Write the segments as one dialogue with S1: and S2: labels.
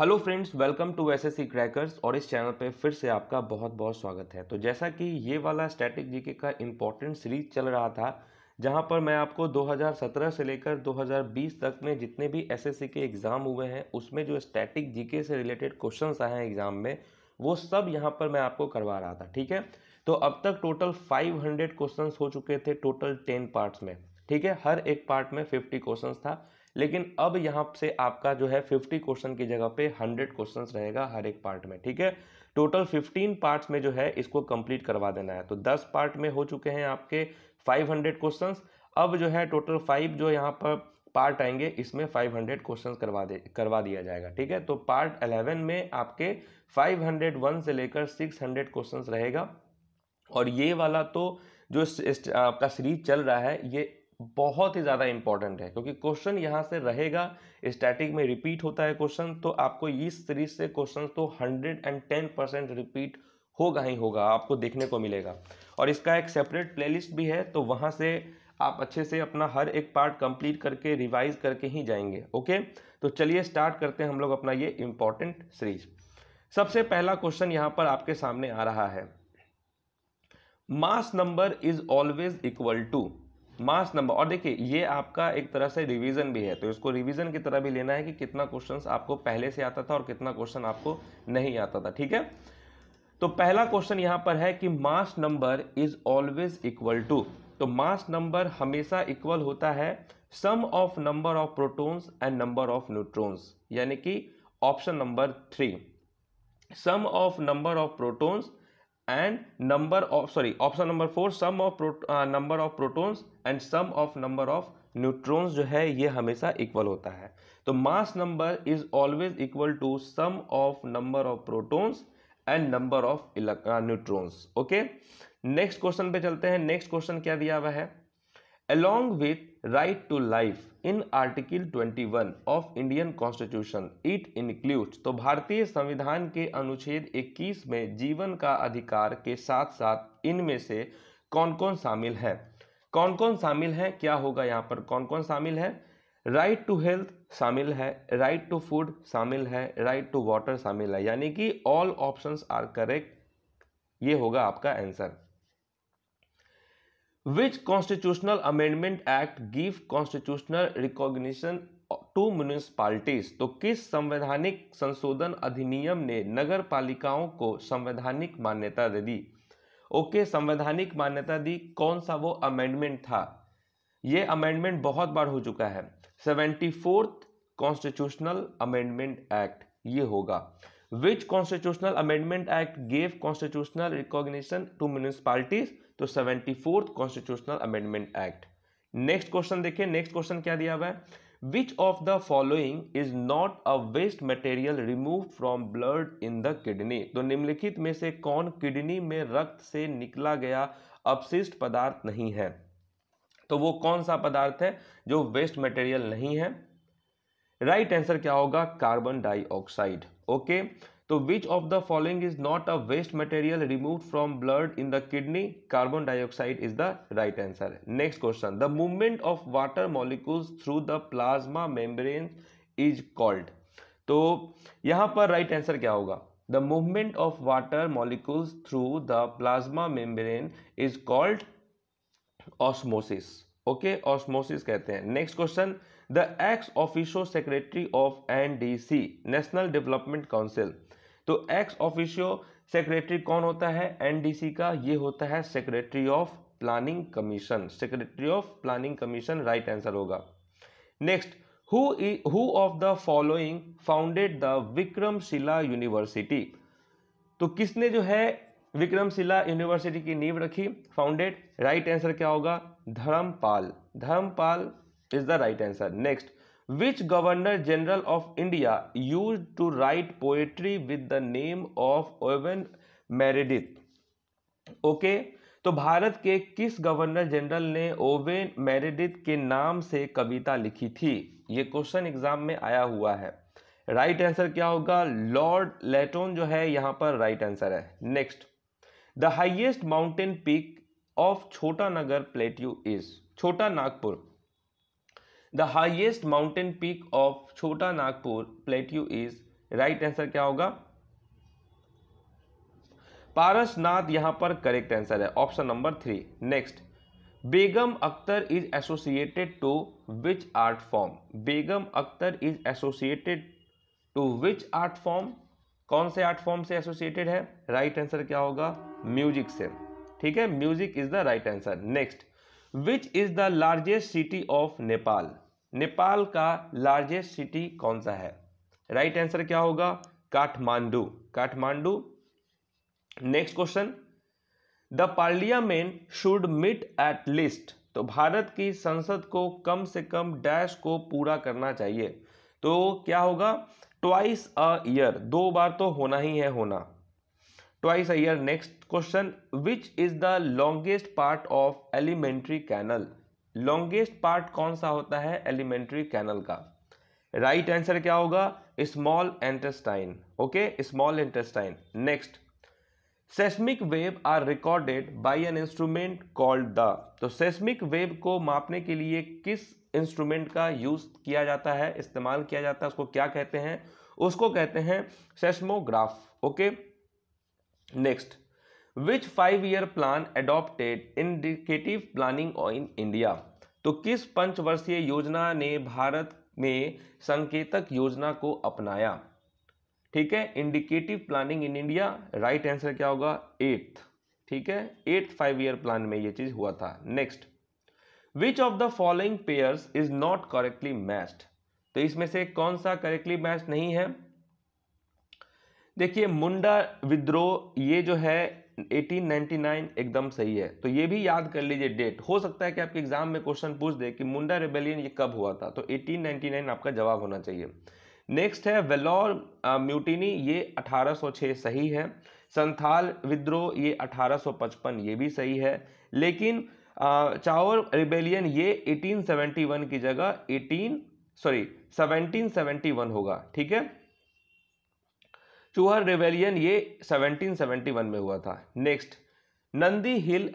S1: Hello friends welcome to S S crackers और इस channel पे फिर से आपका बहुत बहुत स्वागत है तो जैसा कि ये वाला स्टैटिक जीके का इम्पोर्टेंट सीरीज चल रहा था जहां पर मैं आपको 2017 से लेकर 2020 तक में जितने भी एसएससी के एग्ज़ाम हुए हैं उसमें जो स्टैटिक जीके से रिलेटेड क्वेश्चन आए हैं एग्ज़ाम में वो सब यहाँ पर मैं आपको करवा रहा था ठीक है तो अब तक टोटल फाइव हंड्रेड हो चुके थे टोटल टेन पार्ट्स में ठीक है हर एक पार्ट में फिफ्टी क्वेश्चन था लेकिन अब यहाँ से आपका जो है फिफ्टी क्वेश्चन की जगह पे हंड्रेड क्वेश्चन रहेगा हर एक पार्ट में ठीक है टोटल फिफ्टीन पार्ट्स में जो है इसको कंप्लीट करवा देना है तो दस पार्ट में हो चुके हैं आपके फाइव हंड्रेड क्वेश्चन अब जो है टोटल फाइव जो यहाँ पर पार्ट आएंगे इसमें 500 क्वेश्चन करवा दे करवा दिया जाएगा ठीक है तो पार्ट 11 में आपके 501 से लेकर 600 क्वेश्चन रहेगा और ये वाला तो जो आपका सीरीज चल रहा है ये बहुत ही ज़्यादा इंपॉर्टेंट है क्योंकि क्वेश्चन यहाँ से रहेगा स्टैटिक में रिपीट होता है क्वेश्चन तो आपको इस सीरीज से क्वेश्चन तो hundred and ten percent repeat होगा ही होगा आपको देखने को मिलेगा और इसका एक सेपरेट प्लेलिस्ट भी है तो वहाँ से आप अच्छे से अपना हर एक पार्ट कंप्लीट करके रिवाइज करके ही जाएंगे ओके तो चलिए स्टार्ट करते हैं हम लोग अपना ये इम्पॉर्टेंट सीरीज सबसे पहला क्वेश्चन यहाँ पर आपके सामने आ रहा है mass number is always equal to mass number और देखिए ये आपका एक तरह से रिवीजन भी है तो इसको रिवीजन की तरह भी लेना है कि कितना क्वेश्चन आपको पहले से आता था और कितना क्वेश्चन आपको नहीं आता था ठीक है तो पहला क्वेश्चन यहां पर है कि mass number is always equal to तो मास नंबर हमेशा इक्वल होता है sum of number of protons and number of neutrons यानी कि option number three sum of number of protons and number of sorry option number four sum of number of protons and sum of number of neutrons जो है ये हमेशा equal होता है तो mass number is always equal to sum of number of protons and number of neutrons okay next question पे चलते हैं नेक्स्ट क्वेश्चन क्या दिया हुआ है along with right to life in article 21 of Indian constitution it includes तो भारतीय संविधान के अनुच्छेद 21 में जीवन का अधिकार के साथ साथ इनमें से कौन कौन शामिल है कौन कौन शामिल है क्या होगा यहाँ पर कौन कौन शामिल है राइट टू हेल्थ शामिल है राइट टू फूड शामिल है राइट टू वाटर शामिल है यानी कि ऑल ऑप्शन आर करेक्ट ये होगा आपका answer which constitutional amendment act give constitutional recognition to municipalities तो किस संवैधानिक संशोधन अधिनियम ने नगर पालिकाओं को संवैधानिक मान्यता दे दी ओके संवैधानिक मान्यता दी कौन सा वो अमेंडमेंट था ये अमेंडमेंट बहुत बार हो चुका है seventy fourth constitutional amendment act ये होगा which constitutional amendment act gave constitutional recognition to municipalities तो fourth constitutional amendment act next question देखिए नेक्स्ट क्वेश्चन क्या दिया हुआ है which of the following is not a waste material remove from blood in the kidney तो निम्नलिखित में से कौन किडनी में रक्त से निकला गया अपशिष्ट पदार्थ नहीं है तो वो कौन सा पदार्थ है जो वेस्ट मटेरियल नहीं है राइट right आंसर क्या होगा कार्बन डाइऑक्साइड ओके तो which of the following is not a waste material remove from blood in the kidney carbon dioxide is the right answer next question the movement of water molecules through the plasma membrane is called तो यहां पर right right answer क्या होगा the movement of water molecules through the plasma membrane is called osmosis okay osmosis कहते हैं next question the ex officio secretary of NDC national development council तो ex officio secretary कौन होता है NDC का ये होता है secretary of planning commission secretary of planning commission right answer होगा next who of the following founded the Vikramshila university तो किसने जो है विक्रमशिला यूनिवर्सिटी की नींव रखी फाउंडेड राइट आंसर क्या होगा Dharmapala Dharmapala is the right answer next which governor general of India use to write poetry with the name of Owen Meredith okay तो भारत के किस गवर्नर जनरल ने ओवेन मेरेडिथ के नाम से कविता लिखी थी ये क्वेश्चन एग्जाम में आया हुआ है राइट right आंसर क्या होगा लॉर्ड लेटोन जो है यहां पर राइट right आंसर है next the highest mountain peak of Chota Nagar plateau is Chota Nagpur the highest mountain peak of Chota Nagpur plateau is right answer क्या होगा पारसनाथ यहां पर करेक्ट आंसर है option number three next Begum Akhtar is associated to which art form Begum Akhtar is associated to which art form कौन से art form से associated है right right answer क्या होगा म्यूजिक से ठीक है music is the right answer next which is the largest city of Nepal Nepal का लार्जेस्ट सिटी कौन सा है राइट right आंसर क्या होगा Kathmandu Kathmandu next question the parliament should meet at least तो भारत की संसद को कम से कम डैश को पूरा करना चाहिए तो क्या होगा ट्वाइस अ ईयर दो बार तो होना ही है होना twice a year next question which is the longest part of alimentary canal longest part कौन सा होता है एलिमेंट्री कैनल का राइट right आंसर क्या होगा small intestine okay small intestine next seismic wave are recorded by an instrument called the तो seismic wave को मापने के लिए किस इंस्ट्रूमेंट का यूज किया जाता है इस्तेमाल किया जाता है उसको क्या कहते हैं उसको कहते हैं seismograph okay next which five year plan adopted indicative planning in India तो किस पंचवर्षीय योजना ने भारत में संकेतक योजना को अपनाया ठीक है indicative planning in India right answer क्या होगा एट्थ ठीक है एट्थ फाइव ईयर प्लान में यह चीज हुआ था next which of the following pairs is not correctly matched तो इसमें से कौन सा करेक्टली मैच नहीं है देखिए मुंडा विद्रोह ये जो है 1899 एकदम सही है तो ये भी याद कर लीजिए डेट हो सकता है कि आपके एग्जाम में क्वेश्चन पूछ दे कि मुंडा रेबेलियन ये कब हुआ था तो 1899 आपका जवाब होना चाहिए नेक्स्ट है वेलोर म्यूटिनी ये 1806 सही है संथाल विद्रोह ये 1855 ये भी सही है लेकिन चाओर रिबेलियन ये 1871 की जगह 18 सॉरी 1771 होगा ठीक है चूहर रेवेलियन ये 1771 में हुआ था नेक्स्ट नंदी हिल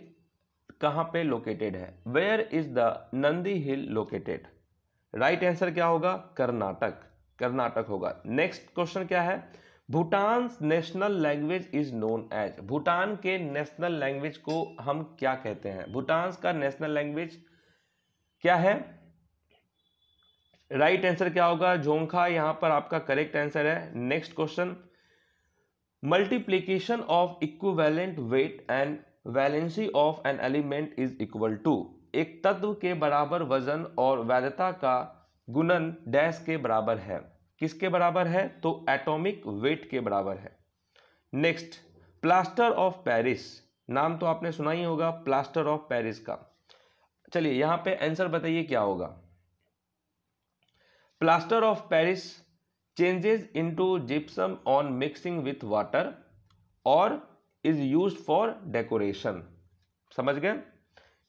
S1: कहाँ पे लोकेटेड है where is the Nandi hill located right answer क्या होगा कर्नाटक कर्नाटक होगा नेक्स्ट क्वेश्चन क्या है Bhutan national language is known as Bhutan के नेशनल लैंग्वेज को हम क्या कहते हैं भूटान का नेशनल लैंग्वेज क्या है राइट right आंसर क्या होगा झोंखा यहां पर आपका करेक्ट आंसर है next question multiplication of equivalent weight and valency of an element is equal to एक तत्व के बराबर वजन और वैधता का गुणन डैश के बराबर है किसके बराबर है तो एटॉमिक वेट के बराबर है नेक्स्ट प्लास्टर ऑफ पेरिस नाम तो आपने सुना ही होगा प्लास्टर ऑफ पेरिस का चलिए यहां पे आंसर बताइए क्या होगा plaster of Paris changes into gypsum on mixing with water और इज यूज फॉर डेकोरेशन समझ गए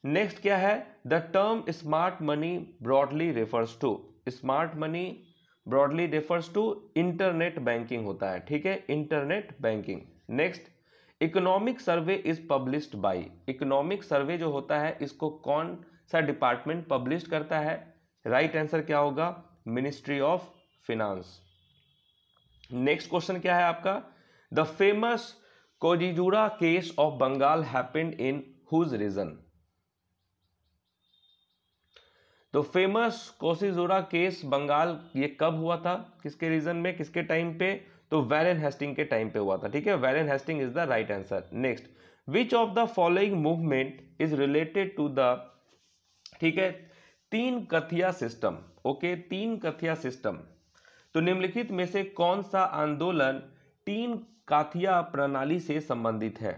S1: नेक्स्ट क्या है the term smart money broadly refers to smart money broadly refers to internet banking होता है ठीक है internet banking next economic survey is publish by economic survey जो होता है इसको कौन सा डिपार्टमेंट पब्लिश करता है राइट right आंसर क्या होगा ministry of finance next question क्या है आपका the famous Cossijurah case of Bengal happened in whose region तो फेमस कोसीजूरा केस बंगाल ये कब हुआ था किसके रीजन में किसके टाइम पे तो वैरन हेस्टिंग के टाइम पे हुआ था ठीक है Warren Hasting is the right answer next which of the following movement is related to the ठीक है तीन कथिया सिस्टम ओके तीन कथिया सिस्टम तो निम्नलिखित में से कौन सा आंदोलन तीन काथिया प्रणाली से संबंधित है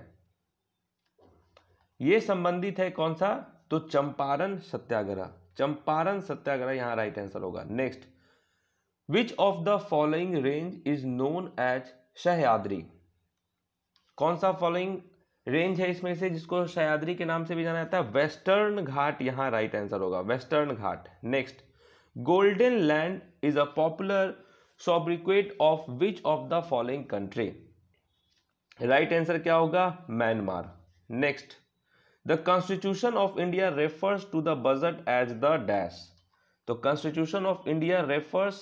S1: यह संबंधित है कौन सा तो चंपारण सत्याग्रह चंपारण सत्याग्रह यहां राइट आंसर होगा next which of the following range is known as Sahyadri कौन सा फॉलोइंग रेंज है इसमें से जिसको सहयाद्री के नाम से भी जाना जाता है वेस्टर्न घाट यहां राइट आंसर होगा western Ghat next golden land is a popular sobriquet of which of the following country right answer क्या होगा Myanmar next the constitution of India refers to the budget as the dash तो constitution of India refers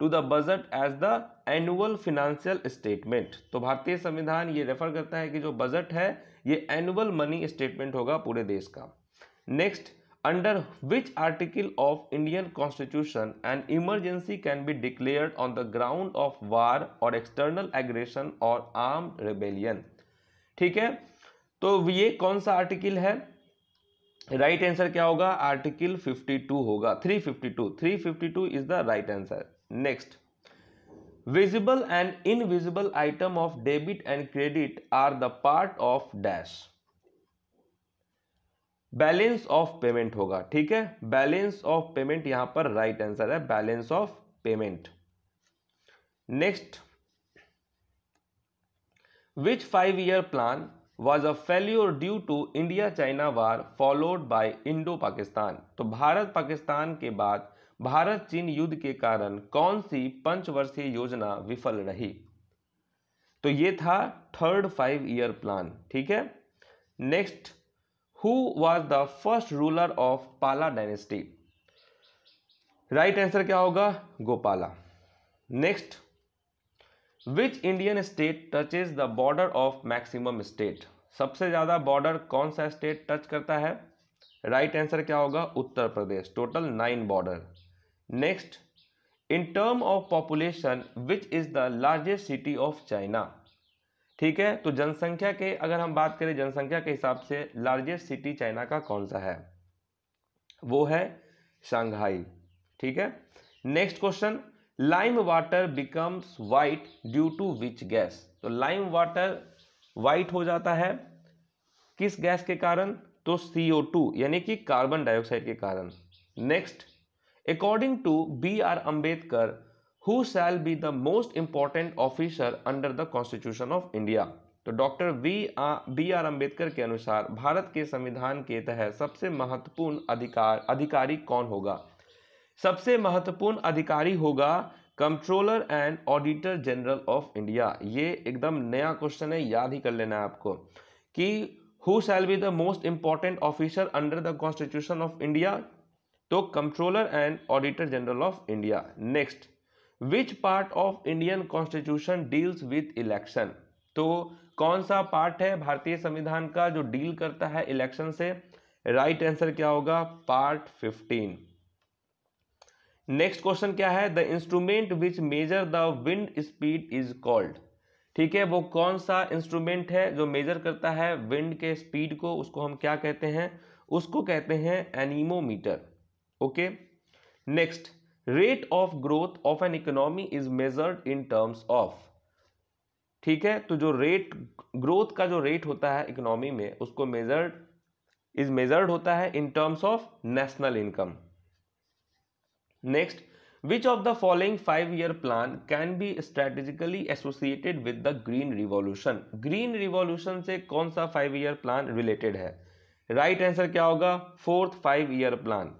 S1: to the budget as the annual financial statement तो भारतीय संविधान ये refer करता है कि जो बजट है ये एनुअल मनी स्टेटमेंट होगा पूरे देश का next under which article of Indian constitution an emergency can be declared on the ground of war और एक्सटर्नल एग्रेशन और आर्म रिबेलियन ठीक है तो ये कौन सा आर्टिकल है राइट right आंसर क्या होगा आर्टिकल 52 होगा 352 352 is the right answer next visible and invisible item of debit and credit are the part of dash balance of payment होगा ठीक है बैलेंस ऑफ पेमेंट यहां पर राइट right आंसर है balance of payment next which five year plan was a failure due to India China war followed by Indo Pakistan तो भारत पाकिस्तान के बाद भारत चीन युद्ध के कारण कौन सी पंचवर्षीय योजना विफल रही तो ये था थर्ड फाइव ईयर प्लान ठीक है next who was the first ruler of Pala dynasty right answer क्या होगा Gopala next which Indian state touches the border of maximum state सबसे ज़्यादा बॉर्डर कौन सा स्टेट टच करता है राइट right आंसर क्या होगा Uttar Pradesh total nine border next in term of population which is the largest city of China ठीक है तो जनसंख्या के अगर हम बात करें जनसंख्या के हिसाब से लार्जेस्ट सिटी चाइना का कौन सा है वो है शंघाई ठीक है next question lime water becomes white due to which gas तो लाइम वाटर वाइट हो जाता है किस गैस के कारण तो सीओ टू यानी कि कार्बन डाइऑक्साइड के कारण next according to B R Ambedkar who shall be the most important officer under the constitution of India तो doctor V B R Ambedkar के अनुसार भारत के संविधान के तहत सबसे महत्वपूर्ण अधिकार अधिकारी कौन होगा सबसे महत्वपूर्ण अधिकारी होगा controller and auditor general of India ये एकदम नया क्वेश्चन है याद ही कर लेना है आपको कि who shall be the most important officer under the constitution of India तो controller and auditor general of India next which part of Indian constitution deals with election तो कौन सा पार्ट है भारतीय संविधान का जो डील करता है इलेक्शन से राइट right आंसर क्या होगा पार्ट 15 नेक्स्ट क्वेश्चन क्या है the instrument which measure the wind speed is called ठीक है वो कौन सा इंस्ट्रूमेंट है जो मेजर करता है विंड के स्पीड को उसको हम क्या कहते हैं उसको कहते हैं anemometer okay next rate of growth of an economy is measured in terms of ठीक है तो जो रेट ग्रोथ का जो रेट होता है इकोनॉमी में उसको मेजर्ड इज मेजर्ड होता है in terms of national income next which of the following five year plan can be strategically associated with the green revolution green revolution से कौन सा फाइव ईयर प्लान रिलेटेड है right right answer क्या होगा fourth five year plan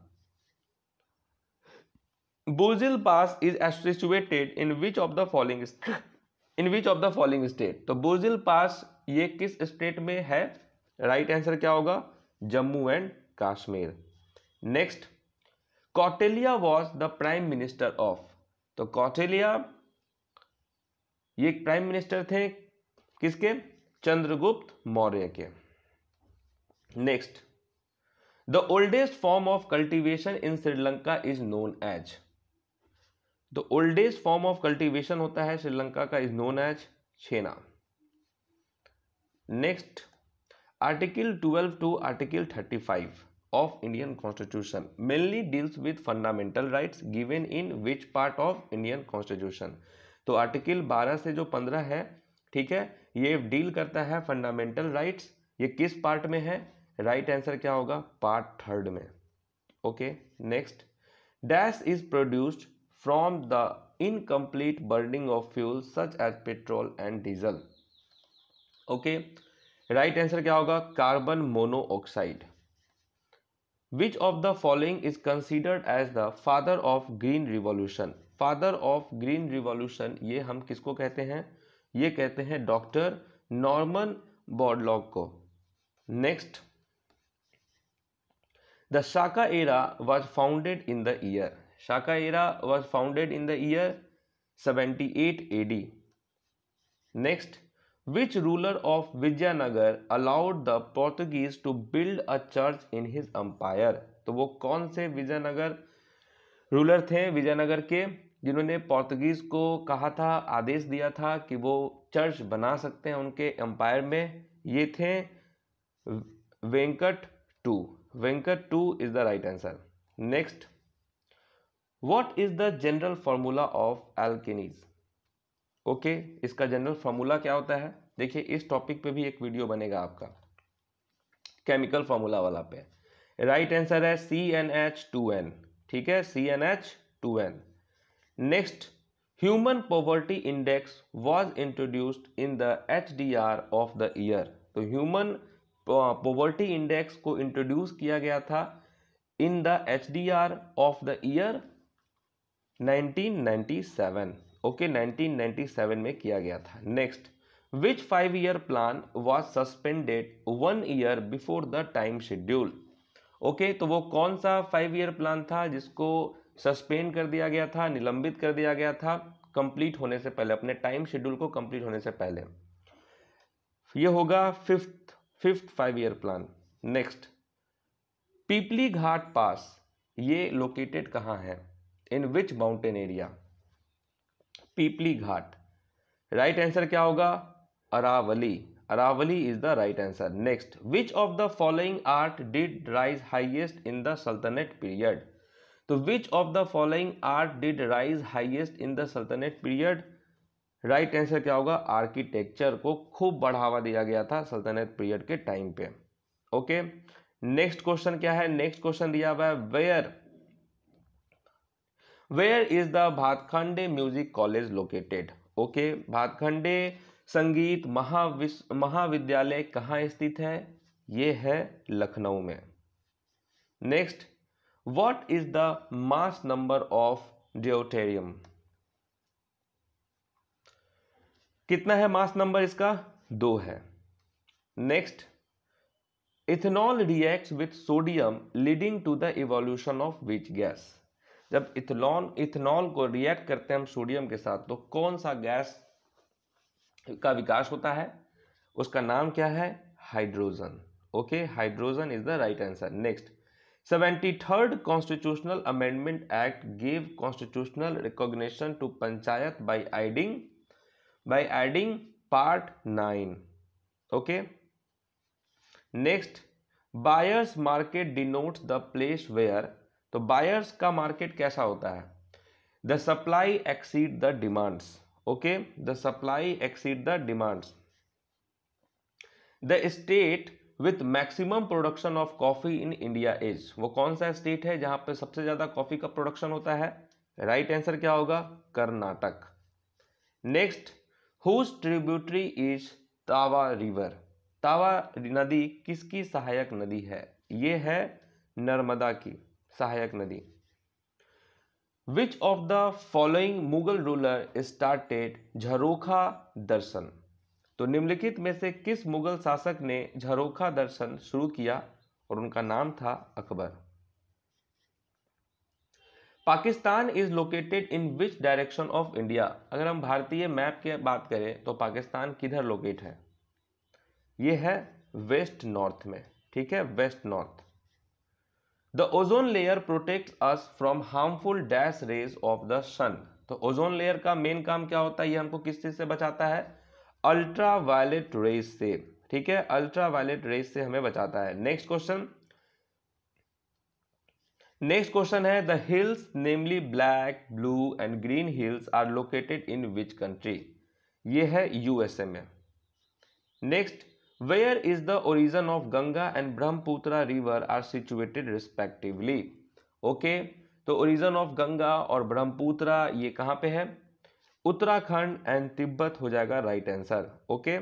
S1: बोजिल pass is associated in which of the following in which of the following state तो बुजिल पास ये किस स्टेट में है राइट right आंसर क्या होगा Jammu and Kashmir next Kautilya was the prime minister of तो कौटिलिया ये प्राइम मिनिस्टर थे किसके चंद्रगुप्त मौर्य के next the oldest form of cultivation in Sri Lanka is known as the oldest form of cultivation होता है श्रीलंका का is known as chena next article 12 to article 35 of Indian Constitution mainly deals with fundamental rights given in which part of Indian Constitution तो article 12 से जो 15 है ठीक है ये डील करता है फंडामेंटल राइट्स ये किस पार्ट में है राइट right आंसर क्या होगा पार्ट थर्ड में okay next dash is produced from the incomplete burning of fuels such as petrol and diesel. Okay, right answer क्या होगा carbon monoxide. Which of the following is considered as the father of green revolution? Father of green revolution ये हम किसको कहते हैं ये कहते हैं डॉक्टर नॉर्मन बॉडलॉग को next the Shaka era was founded in the year Shaka era was founded in the year seventy eight A D next which ruler of Vijayanagar allowed the Portuguese to build a church in his empire? तो वो कौन से Vijayanagar ruler थे विजयनगर के जिन्होंने पोर्तुगीज को कहा था आदेश दिया था कि वो चर्च बना सकते हैं उनके एम्पायर में ये थे Venkat two Venkat two is the right answer next what is the general formula of alkenes okay इसका जनरल फार्मूला क्या होता है देखिए इस टॉपिक पे भी एक वीडियो बनेगा आपका केमिकल फॉर्मूला वाला पे राइट right आंसर है C n H two n ठीक है C n H two n next human poverty index was introduced in the H D R of the year तो ह्यूमन पॉवर्टी इंडेक्स को introduce किया गया था in the H D R of the year 1997 okay okay, 1997 में किया गया था next which five year plan was suspended one year before the time schedule okay तो वो कौन सा फाइव ईयर प्लान था जिसको सस्पेंड कर दिया गया था निलंबित कर दिया गया था कंप्लीट होने से पहले अपने टाइम शेड्यूल को कंप्लीट होने से पहले ये होगा fifth fifth five year plan next Pipli Ghat pass ये लोकेटेड कहाँ है in which mountain area Pipli Ghat right answer क्या होगा Aravalli Aravalli is the right answer next which of the following art did rise highest in the sultanate period तो which of the following art did rise highest in the sultanate period right answer क्या होगा architecture को खूब बढ़ावा दिया गया था सल्तनत पीरियड के टाइम पे ओके नेक्स्ट क्वेश्चन क्या है नेक्स्ट क्वेश्चन दिया हुआ है where where is the Bhatkhande music college located okay Bhatkhande Sangeet महाविश्व महाविद्यालय कहाँ स्थित है ये है लखनऊ में next what is the mass number of deuterium कितना है मास नंबर इसका दो है next ethanol reacts with sodium leading to the evolution of which gas जब इथलॉन इथेनॉल को रिएक्ट करते हैं हम सोडियम के साथ तो कौन सा गैस का विकास होता है उसका नाम क्या है hydrogen okay hydrogen is the right answer next seventy third constitutional amendment act gave constitutional recognition to panchayat by adding by adding part nine okay next buyers market denotes the place where तो buyers का market कैसा होता है the supply exceed the demands okay the supply exceed the demands the state with maximum production of coffee in India is वो कौन सा state है जहां पे सबसे ज्यादा कॉफी का प्रोडक्शन होता है राइट right आंसर क्या होगा Karnataka next whose tributary is Tawa river Tawa नदी किसकी सहायक नदी है ये है नर्मदा की सहायक नदी which of the following Mughal ruler started Jharokha Darshan तो निम्नलिखित में से किस मुगल शासक ने झरोखा दर्शन शुरू किया और उनका नाम था Akbar Pakistan is located in which direction of India अगर हम भारतीय मैप की बात करें तो पाकिस्तान किधर लोकेट है यह है वेस्ट नॉर्थ में ठीक है west north the ozone layer protect us from harmful dash rays of the sun तो ओजोन लेयर का मेन काम क्या होता है ये हमको किस चीज़ से बचाता है अल्ट्रा वायलेट रेज से ठीक है अल्ट्रा वायलेट रेज से हमें बचाता है नेक्स्ट क्वेश्चन नेक्स्ट क्वेश्चन है the hills namely black blue and green hills are located in which country ये है यूएसए में next where is the origin of Ganga and Brahmaputra river are situated respectively okay तो origin of Ganga और ब्रह्मपुत्रा ये कहाँ पे है उत्तराखंड एंड तिब्बत हो जाएगा right answer okay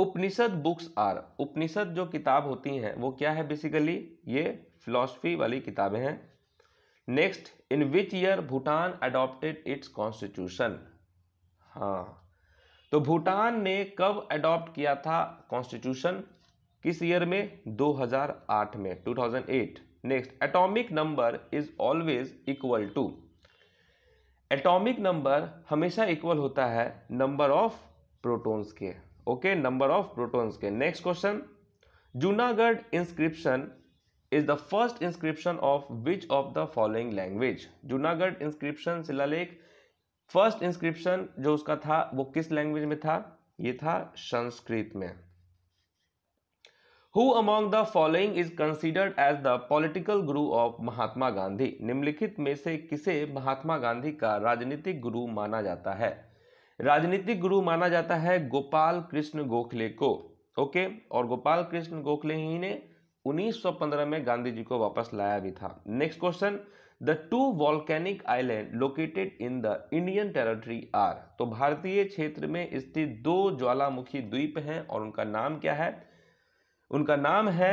S1: Upanishad books are Upanishad जो किताब होती हैं वो क्या है बेसिकली ये फिलोसफी वाली किताबें हैं next in which year Bhutan adopted its constitution हाँ तो भूटान ने कब अडॉप्ट किया था कॉन्स्टिट्यूशन किस ईयर में 2008 में 2008 next atomic number is always equal to atomic number हमेशा इक्वल होता है नंबर ऑफ प्रोटॉन्स के ओके नंबर ऑफ प्रोटॉन्स के next question Junagadh inscription is the first inscription of which of the following language Junagadh inscription शिलालेख first inscription जो उसका था वो किस लैंग्वेज में था ये था संस्कृत में who among the following is considered as the political guru of Mahatma Gandhi निम्नलिखित में से किसे महात्मा गांधी का राजनीतिक गुरु माना जाता है राजनीतिक गुरु माना जाता है गोपाल कृष्ण गोखले को ओके और गोपाल कृष्ण गोखले ही ने 1915 में गांधी जी को वापस लाया भी था next question the two volcanic island located in the Indian territory are तो भारतीय क्षेत्र में स्थित दो ज्वालामुखी द्वीप हैं और उनका नाम क्या है उनका नाम है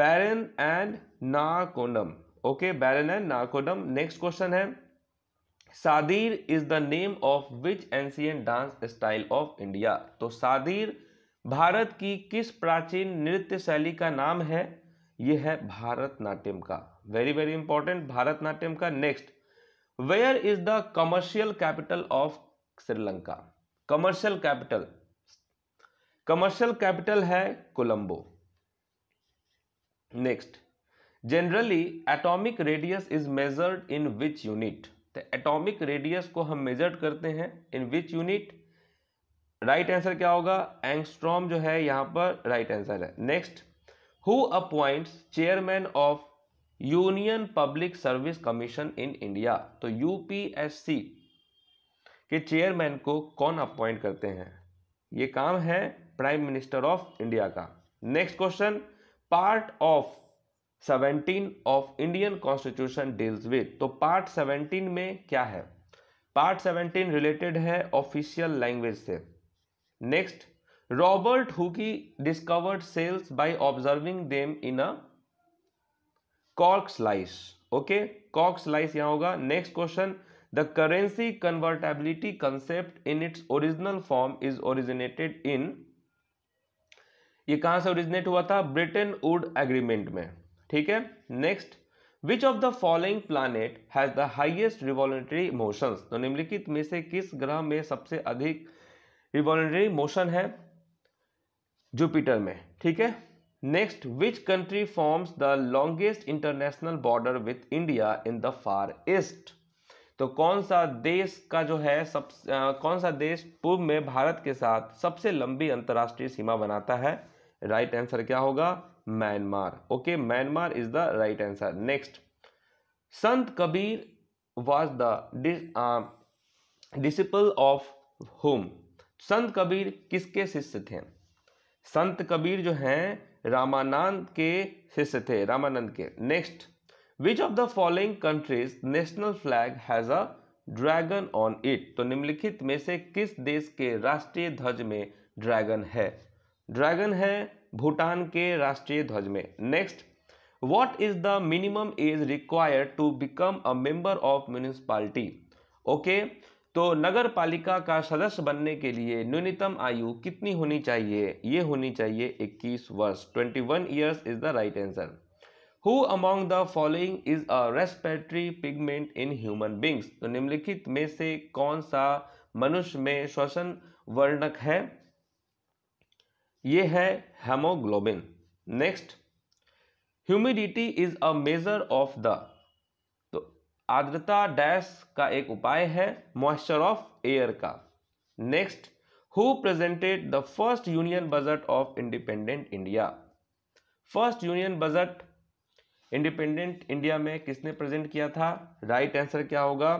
S1: Barren and Narcondam okay Barren and Narcondam next question है Sadir is the name of which ancient dance style of India तो सादिर भारत की किस प्राचीन नृत्य शैली का नाम है यह है भारतनाट्यम का वेरी वेरी इंपॉर्टेंट भारतनाट्यम का next where is the commercial capital of Sri Lanka commercial capital commercial capital है Colombo next generally atomic radius is measured in which unit तो एटॉमिक रेडियस को हम मेजर करते हैं in which unit right answer क्या होगा angstrom जो है यहां पर राइट right आंसर है next who appoints chairman of union public service commission in India तो यूपीएससी के चेयरमैन को कौन अपॉइंट करते हैं ये काम है प्राइम मिनिस्टर ऑफ इंडिया का next question part of 17 of Indian constitution deals with तो पार्ट 17 में क्या है पार्ट 17 रिलेटेड है ऑफिशियल लैंग्वेज से next Robert हुकी discovered sales by observing them in a cock slice okay Kock slice यहां होगा next question the currency convertibility concept in its original form is originated in ये कहां से originate हुआ था Britain would agreement में ठीक है next which of the following planet has the highest revolutionary motion तो निम्नलिखित में से किस ग्रह में सबसे अधिक रिवॉल्ट्री मोशन है जुपिटर में ठीक है next which country forms the longest international border with India in the far east तो कौन सा देश का जो है सब आ, कौन सा देश पूर्व में भारत के साथ सबसे लंबी अंतर्राष्ट्रीय सीमा बनाता है राइट right आंसर क्या होगा Myanmar okay Myanmar is the right answer next Sant Kabir was the disciple of whom Sant Kabir किसके शिष्य थे संत कबीर जो हैं रामानंद के शिष्य थे रामानंद के next which of the following countries national flag has a dragon on it तो निम्नलिखित में से किस देश के राष्ट्रीय ध्वज में ड्रैगन है ड्रैगन है भूटान के राष्ट्रीय ध्वज में next what is the minimum age required to become a member of municipality okay तो नगर पालिका का सदस्य बनने के लिए न्यूनतम आयु कितनी होनी चाहिए ये होनी चाहिए 21 वर्ष 21 one years is the right answer who among the following is a respiratory pigment in human beings तो निम्नलिखित में से कौन सा मनुष्य में श्वसन वर्णक है ये है haemoglobin next humidity is a measure of the आर्द्रता डैश का एक उपाय है मॉइस्चर ऑफ एयर का next who presented the first union budget of independent India first union budget independent India में किसने प्रेजेंट किया था राइट right आंसर क्या होगा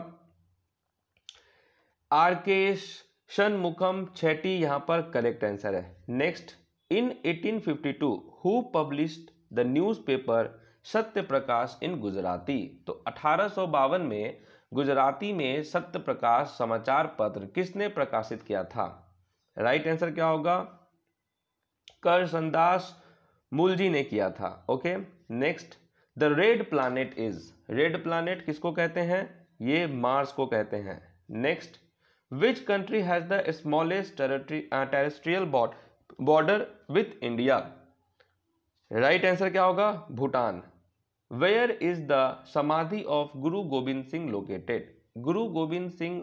S1: आर के शनमुखम छेटी यहां पर करेक्ट आंसर है next in 1852 who published the newspaper Satya Prakash इन गुजराती तो अठारह में गुजराती में सत्य प्रकाश समाचार पत्र किसने प्रकाशित किया था राइट आंसर क्या होगा मूल मूलजी ने किया था okay next the red planet is red planet किसको कहते हैं ये मार्स को कहते हैं next which country has the smallest terrestrial border with India right answer क्या होगा Bhutan where is the samadhi of Guru Gobind Singh located गुरु गोविंद सिंह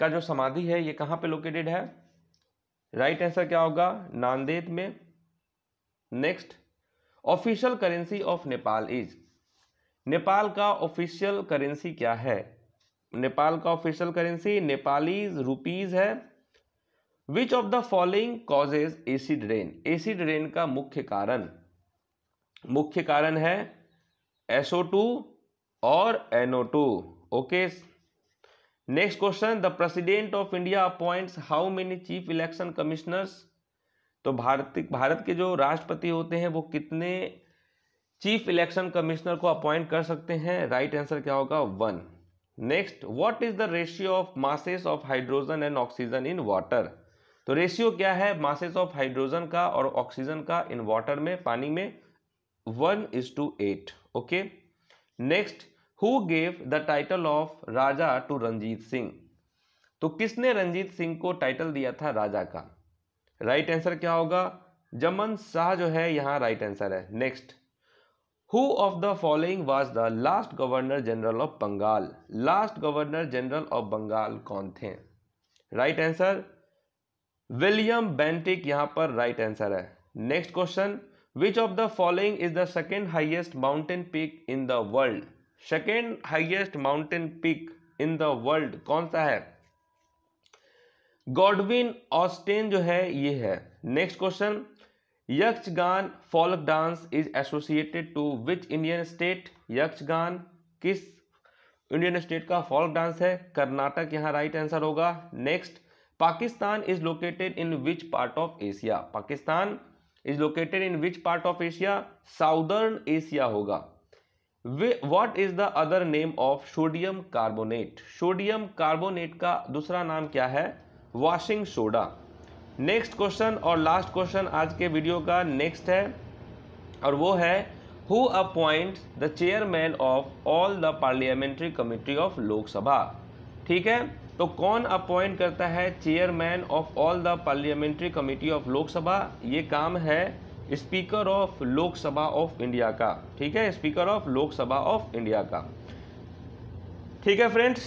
S1: का जो समाधि है ये कहाँ पे लोकेटेड है राइट right आंसर क्या होगा नांदेद में next official currency of Nepal is Nepal का ऑफिशियल करेंसी क्या है नेपाल का ऑफिशियल करेंसी नेपाली रुपीज है which of the following causes acid rain acid rain का मुख्य कारण मुख्य कारण है SO2 और NO2 okay next question the president of India appoints how many chief election commissioners तो भारत भारत के जो राष्ट्रपति होते हैं वो कितने चीफ इलेक्शन कमिश्नर को अपॉइंट कर सकते हैं राइट right आंसर क्या होगा one next what is the ratio of masses of hydrogen and oxygen in water तो रेशियो क्या है मासेस ऑफ हाइड्रोजन का और ऑक्सीजन का इन वाटर में पानी में one is to eight okay next who gave the title of Raja to Ranjit Singh तो किसने रंजीत सिंह को टाइटल दिया था राजा का राइट right आंसर क्या होगा जमन शाह जो है यहां राइट आंसर है next who of the following was the last governor general of Bengal last governor general of Bengal कौन थे राइट आंसर विलियम बेंटिक यहां पर राइट right आंसर है next question which of the following is the second highest mountain peak in the world second highest mountain peak in the world कौन सा है Godwin Austen जो है ये है next question Yakshagana folk dance is associated to which Indian state Yakshagana किस Indian state का फॉल्क डांस है कर्नाटक यहाँ राइट आंसर होगा next Pakistan is located in which part of Asia Pakistan is located in which part of Asia southern Asia होगा what is the other name of sodium carbonate sodium carbonate का दूसरा नाम क्या है वॉशिंग सोडा नेक्स्ट क्वेश्चन और last question आज के video का नेक्स्ट है और वो है who appoint the chairman of all the parliamentary committee of Lok Sabha ठीक है तो कौन अपॉइंट करता है chairman of all the parliamentary committee of Lok Sabha ये काम है speaker of Lok Sabha of India का ठीक है speaker of Lok Sabha of India का ठीक है फ्रेंड्स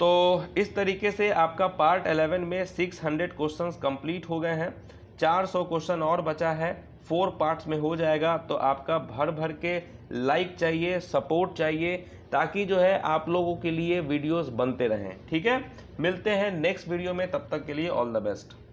S1: तो इस तरीके से आपका पार्ट 11 में 600 क्वेश्चंस कंप्लीट हो गए हैं 400 क्वेश्चन और बचा है फोर पार्ट्स में हो जाएगा तो आपका भर भर के लाइक चाहिए सपोर्ट चाहिए ताकि जो है आप लोगों के लिए वीडियोस बनते रहें ठीक है मिलते हैं नेक्स्ट वीडियो में तब तक के लिए ऑल द बेस्ट